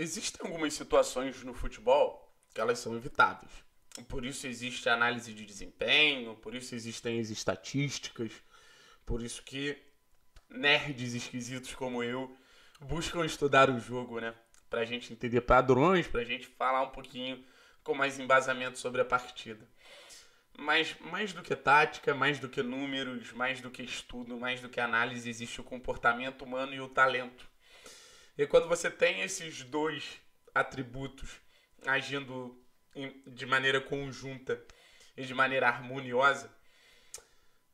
Existem algumas situações no futebol que elas são evitáveis. Por isso existe análise de desempenho, por isso existem as estatísticas, por isso que nerds esquisitos como eu buscam estudar o jogo, né? Pra gente entender padrões, pra gente falar um pouquinho com mais embasamento sobre a partida. Mas mais do que tática, mais do que números, mais do que estudo, mais do que análise, existe o comportamento humano e o talento. E quando você tem esses dois atributos agindo de maneira conjunta e de maneira harmoniosa,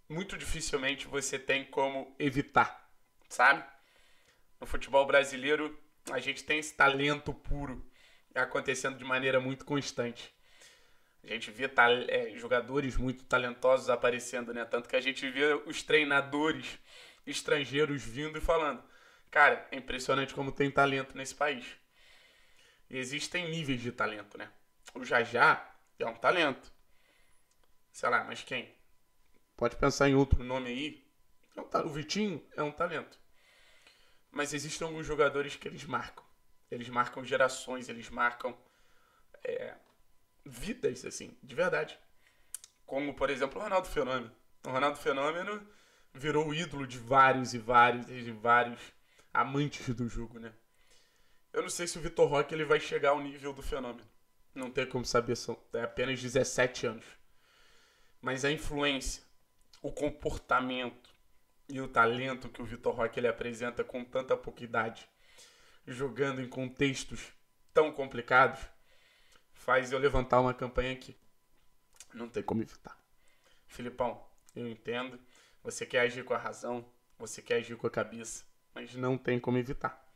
muito dificilmente você tem como evitar, sabe? No futebol brasileiro, a gente tem esse talento puro acontecendo de maneira muito constante. A gente vê é, jogadores muito talentosos aparecendo, né? Tanto que a gente vê os treinadores estrangeiros vindo e falando: Cara, é impressionante como tem talento nesse país. E existem níveis de talento, né? O Jajá é um talento. Sei lá, mas quem? Pode pensar em outro nome aí. É o Vitinho é um talento. Mas existem alguns jogadores que eles marcam. Eles marcam gerações, eles marcam é, vidas, assim, de verdade. Como, por exemplo, o Ronaldo Fenômeno. O Ronaldo Fenômeno virou ídolo de vários e vários e vários amantes do jogo, né? Eu não sei se o Vitor Roque ele vai chegar ao nível do fenômeno. Não tem como saber, são é apenas 17 anos. Mas a influência, o comportamento e o talento que o Vitor Roque ele apresenta com tanta pouca idade, jogando em contextos tão complicados, faz eu levantar uma campanha aqui. Não tem como evitar. Filipão, eu entendo. Você quer agir com a razão, você quer agir com a cabeça mas não tem como evitar.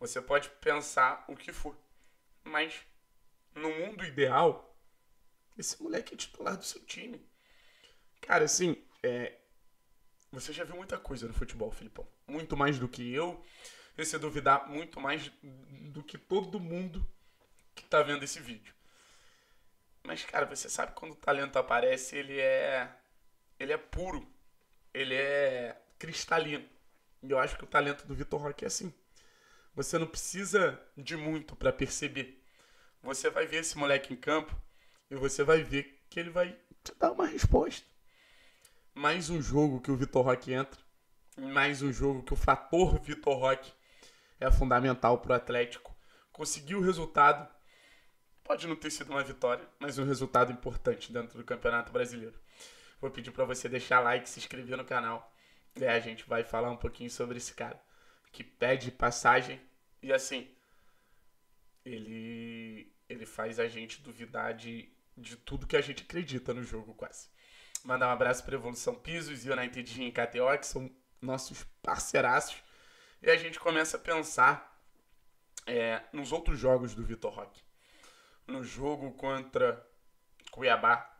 Você pode pensar o que for, mas no mundo ideal, esse moleque é titular do seu time. Cara, assim, é... você já viu muita coisa no futebol, Filipão. Muito mais do que eu, e se duvidar, muito mais do que todo mundo que tá vendo esse vídeo. Mas, cara, você sabe quando o talento aparece, ele é. Ele é puro. Ele é cristalino. E eu acho que o talento do Vitor Roque é assim. Você não precisa de muito para perceber. Você vai ver esse moleque em campo e você vai ver que ele vai te dar uma resposta. Mais um jogo que o Vitor Roque entra, mais um jogo que o fator Vitor Roque é fundamental para o Atlético. Conseguiu o resultado, pode não ter sido uma vitória, mas um resultado importante dentro do Campeonato Brasileiro. Vou pedir para você deixar like, se inscrever no canal né, a gente vai falar um pouquinho sobre esse cara que pede passagem e assim ele ele faz a gente duvidar de, de tudo que a gente acredita no jogo quase. Mandar um abraço para Evolução Pisos e United em KTO, que são nossos parceiraços. E a gente começa a pensar é, nos outros jogos do Vitor Roque. No jogo contra Cuiabá,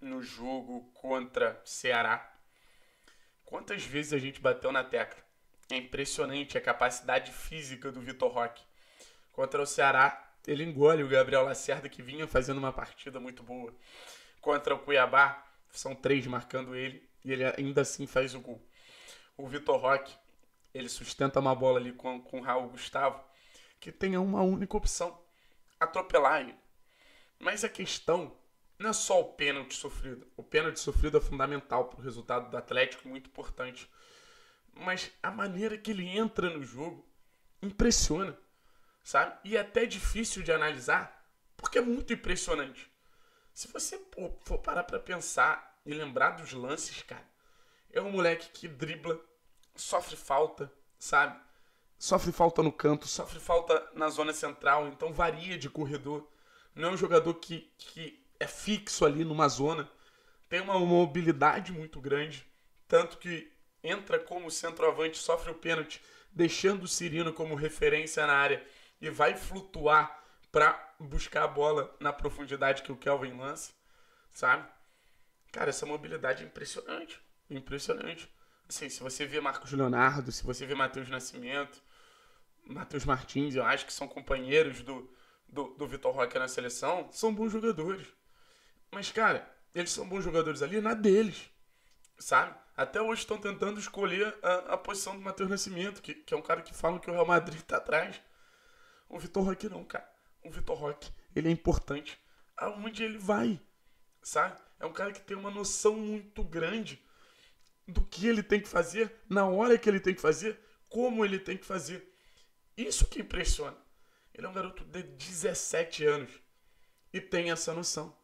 no jogo contra Ceará, Quantas vezes a gente bateu na tecla? É impressionante a capacidade física do Vitor Roque. Contra o Ceará, ele engole o Gabriel Lacerda, que vinha fazendo uma partida muito boa. Contra o Cuiabá, são três marcando ele e ele ainda assim faz o gol. O Vitor Roque, ele sustenta uma bola ali com, com o Raul Gustavo, que tem uma única opção: atropelar ele. Mas a questão não é só o pênalti sofrido. O pênalti sofrido é fundamental para o resultado do Atlético, muito importante. Mas a maneira que ele entra no jogo impressiona, sabe? E é até difícil de analisar, porque é muito impressionante. Se você for parar para pensar e lembrar dos lances, cara, é um moleque que dribla, sofre falta, sabe? Sofre falta no canto, sofre falta na zona central, então varia de corredor. Não é um jogador que, que é fixo ali numa zona, tem uma mobilidade muito grande, tanto que entra como centroavante, sofre o pênalti, deixando o Cirino como referência na área e vai flutuar para buscar a bola na profundidade que o Kelvin lança, sabe? Cara, essa mobilidade é impressionante, impressionante. Assim, se você vê Marcos Leonardo, se você vê Matheus Nascimento, Matheus Martins, eu acho que são companheiros do, do, do Vitor Roque na seleção, são bons jogadores. Mas, cara, eles são bons jogadores ali na deles, sabe? Até hoje estão tentando escolher a, a posição do Matheus Nascimento, que, que é um cara que fala que o Real Madrid tá atrás. O Vitor Roque não, cara. O Vitor Roque, ele é importante. Aonde ele vai, sabe? É um cara que tem uma noção muito grande do que ele tem que fazer, na hora que ele tem que fazer, como ele tem que fazer. Isso que impressiona. Ele é um garoto de 17 anos e tem essa noção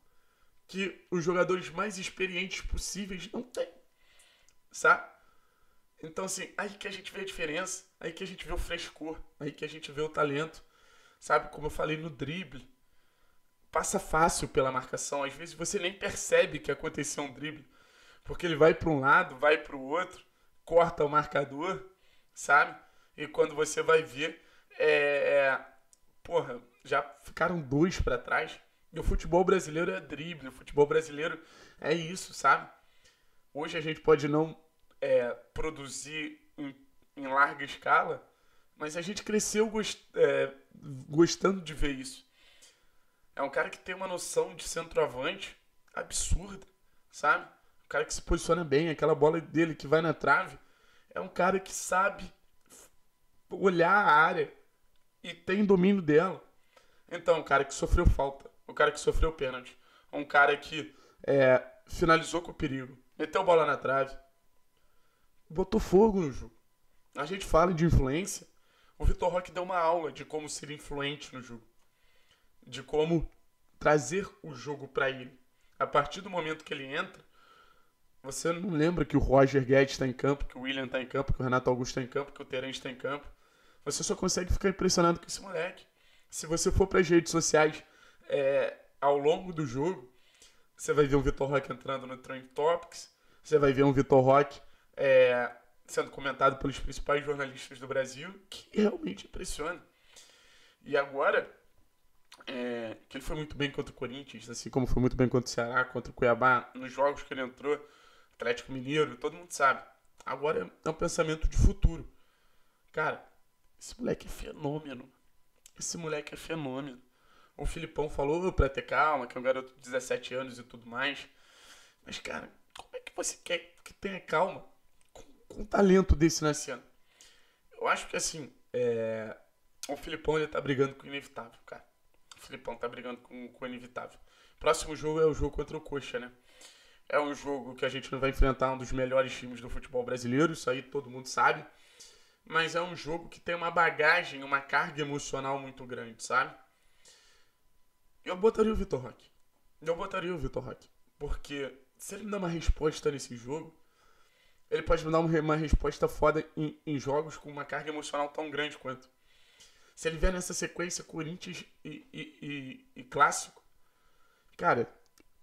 que os jogadores mais experientes possíveis não têm. Sabe? Então, assim, aí que a gente vê a diferença, aí que a gente vê o frescor, aí que a gente vê o talento. Sabe? Como eu falei no drible. Passa fácil pela marcação. Às vezes você nem percebe que aconteceu um drible. Porque ele vai para um lado, vai para o outro, corta o marcador, sabe? E quando você vai ver, é, é porra, já ficaram dois para trás. E o futebol brasileiro é drible, o futebol brasileiro é isso, sabe? Hoje a gente pode não é, produzir em, em, larga escala, mas a gente cresceu gost, é, gostando de ver isso. É um cara que tem uma noção de centroavante absurda, sabe? Um cara que se posiciona bem, aquela bola dele que vai na trave. É um cara que sabe olhar a área e tem domínio dela. Então, um cara que sofreu falta um cara que sofreu pênalti, um cara que é, finalizou com o perigo, meteu bola na trave, botou fogo no jogo. A gente fala de influência, o Vitor Roque deu uma aula de como ser influente no jogo, de como trazer o jogo para ele. A partir do momento que ele entra, você não lembra que o Roger Guedes está em campo, que o William está em campo, que o Renato Augusto está em campo, que o Terence está em campo. Você só consegue ficar impressionado com esse moleque. Se você for para as redes sociais é, ao longo do jogo, você vai ver um Vitor Roque entrando no Trend Topics, você vai ver um Vitor Roque é, sendo comentado pelos principais jornalistas do Brasil, que realmente impressiona. E agora, é, que ele foi muito bem contra o Corinthians, assim como foi muito bem contra o Ceará, contra o Cuiabá, nos jogos que ele entrou, Atlético Mineiro, todo mundo sabe. Agora é um pensamento de futuro. Cara, esse moleque é fenômeno. Esse moleque é fenômeno o Filipão falou pra ter calma, que é um garoto de 17 anos e tudo mais. Mas, cara, como é que você quer que tenha calma com, com um talento desse nascendo? Eu acho que, assim, é... o Filipão ele tá brigando com o inevitável, cara. O Filipão tá brigando com, com o inevitável. Próximo jogo é o jogo contra o Coxa, né? É um jogo que a gente vai enfrentar um dos melhores times do futebol brasileiro, isso aí todo mundo sabe. Mas é um jogo que tem uma bagagem, uma carga emocional muito grande, sabe? Eu botaria o Vitor Roque. Eu botaria o Vitor Roque. Porque se ele me dá uma resposta nesse jogo, ele pode me dar uma, resposta foda em, em jogos com uma carga emocional tão grande quanto. Se ele vier nessa sequência Corinthians e, e, e, e Clássico, cara,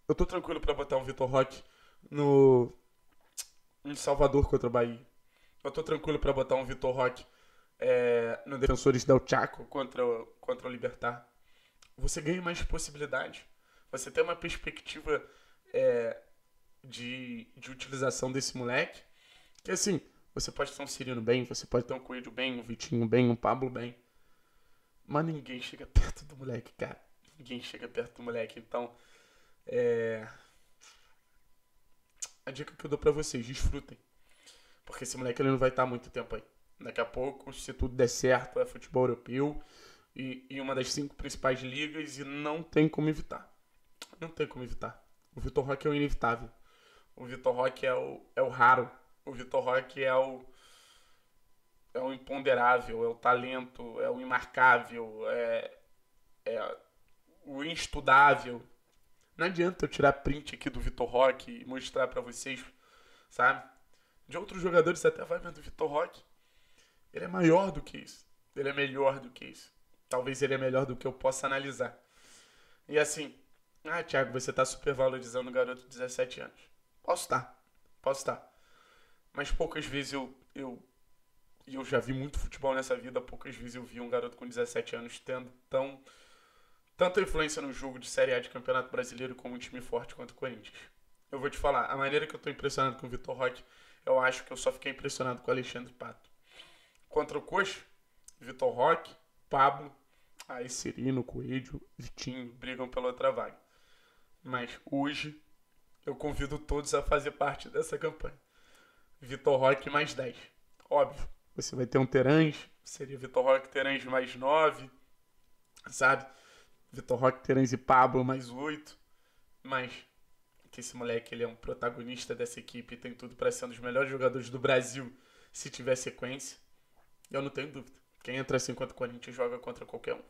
eu tô tranquilo para botar o Vitor Roque no em Salvador contra o Bahia. Eu tô tranquilo para botar um Vitor Roque é, no Defensores del Chaco contra, o, contra o Libertar você ganha mais possibilidade, Você tem uma perspectiva é, de, de utilização desse moleque. Que assim, você pode ter um Cirino bem, você pode ter um Coelho bem, um Vitinho bem, um Pablo bem. Mas ninguém chega perto do moleque, cara. Ninguém chega perto do moleque. Então, é. A dica que eu dou pra vocês, desfrutem. Porque esse moleque ele não vai estar tá muito tempo aí. Daqui a pouco, se tudo der certo, é futebol europeu e, e uma das cinco principais ligas e não tem como evitar. Não tem como evitar. O Vitor Roque é o inevitável. O Vitor Roque é o, é o raro. O Vitor Roque é o é o imponderável, é o talento, é o imarcável, é, é o instudável. Não adianta eu tirar print aqui do Vitor Roque e mostrar para vocês, sabe? De outros jogadores você até vai vendo o Vitor Roque. Ele é maior do que isso. Ele é melhor do que isso. Talvez ele é melhor do que eu possa analisar. E assim, ah, Thiago, você tá supervalorizando o garoto de 17 anos. Posso estar, tá, posso estar. Tá. Mas poucas vezes eu, eu. E eu já vi muito futebol nessa vida, poucas vezes eu vi um garoto com 17 anos tendo tão. Tanta influência no jogo de Série A de Campeonato Brasileiro como um time forte quanto o Corinthians. Eu vou te falar, a maneira que eu tô impressionado com o Vitor Roque, eu acho que eu só fiquei impressionado com o Alexandre Pato. Contra o Coxa, Vitor Roque, Pablo, aí Cirino, Coelho, Vitinho brigam pela outra vaga. Mas hoje eu convido todos a fazer parte dessa campanha. Vitor Roque mais 10. Óbvio, você vai ter um Terãs, seria Vitor Roque Terãs mais 9, sabe? Vitor Roque, Terence e Pablo mais 8. Mas que esse moleque ele é um protagonista dessa equipe tem tudo para ser um dos melhores jogadores do Brasil se tiver sequência. Eu não tenho dúvida. Quem entra assim o Corinthians joga contra qualquer um.